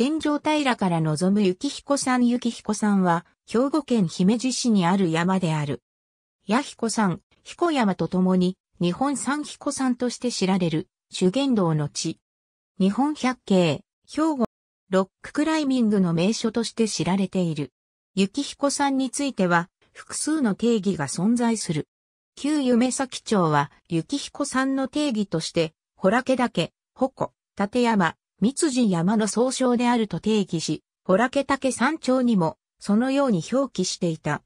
戦場平から望む幸彦さん幸彦さんは、兵庫県姫路市にある山である。八彦さん、彦山と共に、日本三彦山として知られる、修験道の地。日本百景、兵庫、ロッククライミングの名所として知られている。幸彦さんについては、複数の定義が存在する。旧夢咲町は、幸彦さんの定義として、ホラケ岳、ホコ、立山、密寺山の総称であると定義し、洞毛竹山頂にも、そのように表記していた。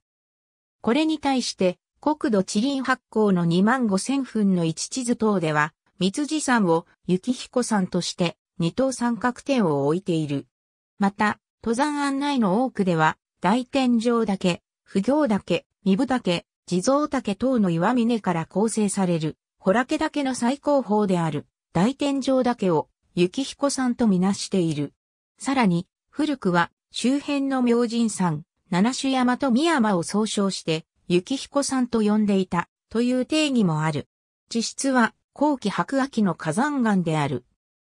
これに対して、国土地林発行の2万5千分の1地図等では、密寺山を雪彦山として二等三角点を置いている。また、登山案内の多くでは、大天井岳、不行岳、三部岳、地蔵岳等の岩峰から構成される、ラケ岳の最高峰である大天井岳を幸彦んとみなしている。さらに、古くは周辺の明神山、七種山と三山を総称して、幸彦んと呼んでいたという定義もある。地質は後期白亜の火山岩である。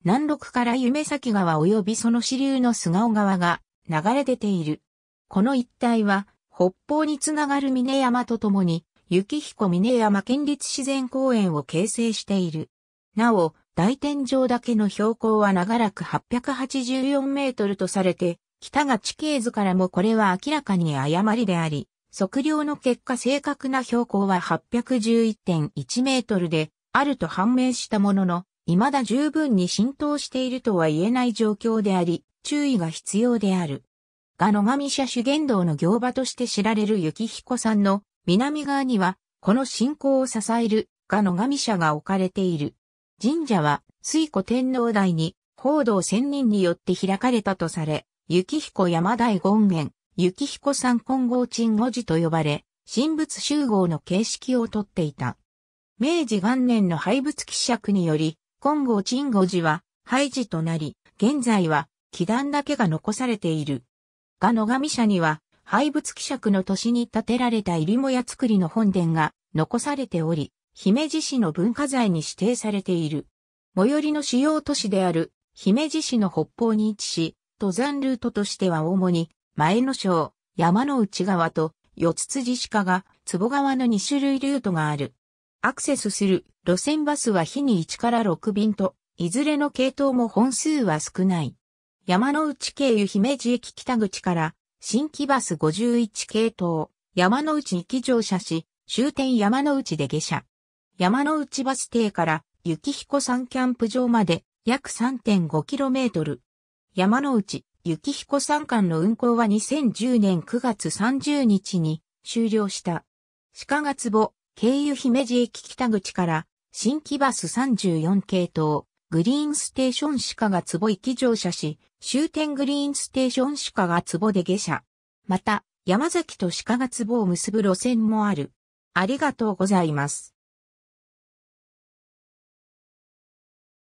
南麓から夢崎川及びその支流の菅尾川が流れ出ている。この一帯は北方につながる峰山とともに、雪彦峰山県立自然公園を形成している。なお、大天井だけの標高は長らく884メートルとされて、北が地形図からもこれは明らかに誤りであり、測量の結果正確な標高は811.1メートルで、あると判明したものの、未だ十分に浸透しているとは言えない状況であり、注意が必要である。ガノガミ社主言道の行場として知られる雪彦さんの南側には、この信仰を支えるガノガミ社が置かれている。神社は水古天皇代に報道千人によって開かれたとされ、雪彦山大権現、雪彦山金剛鎮護寺と呼ばれ、神仏集合の形式をとっていた。明治元年の廃仏希釈により、金剛鎮護寺は廃寺となり、現在は祈願だけが残されている。が野上社には、廃仏希釈の年に建てられた入母屋造りの本殿が残されており、姫路市の文化財に指定されている。最寄りの主要都市である姫路市の北方に位置し、登山ルートとしては主に前の省、山の内側と四つ辻鹿が坪川の2種類ルートがある。アクセスする路線バスは日に1から6便と、いずれの系統も本数は少ない。山の内経由姫路駅北口から新規バス51系統、山の内行き乗車し、終点山の内で下車。山の内バス停から雪彦山キャンプ場まで約 3.5km。山の内雪彦山間の運行は2010年9月30日に終了した。鹿ヶ坪、経由姫路駅北口から新規バス34系統、グリーンステーション鹿が坪駅乗車し、終点グリーンステーション鹿月坪で下車。また、山崎と鹿月坪を結ぶ路線もある。ありがとうございます。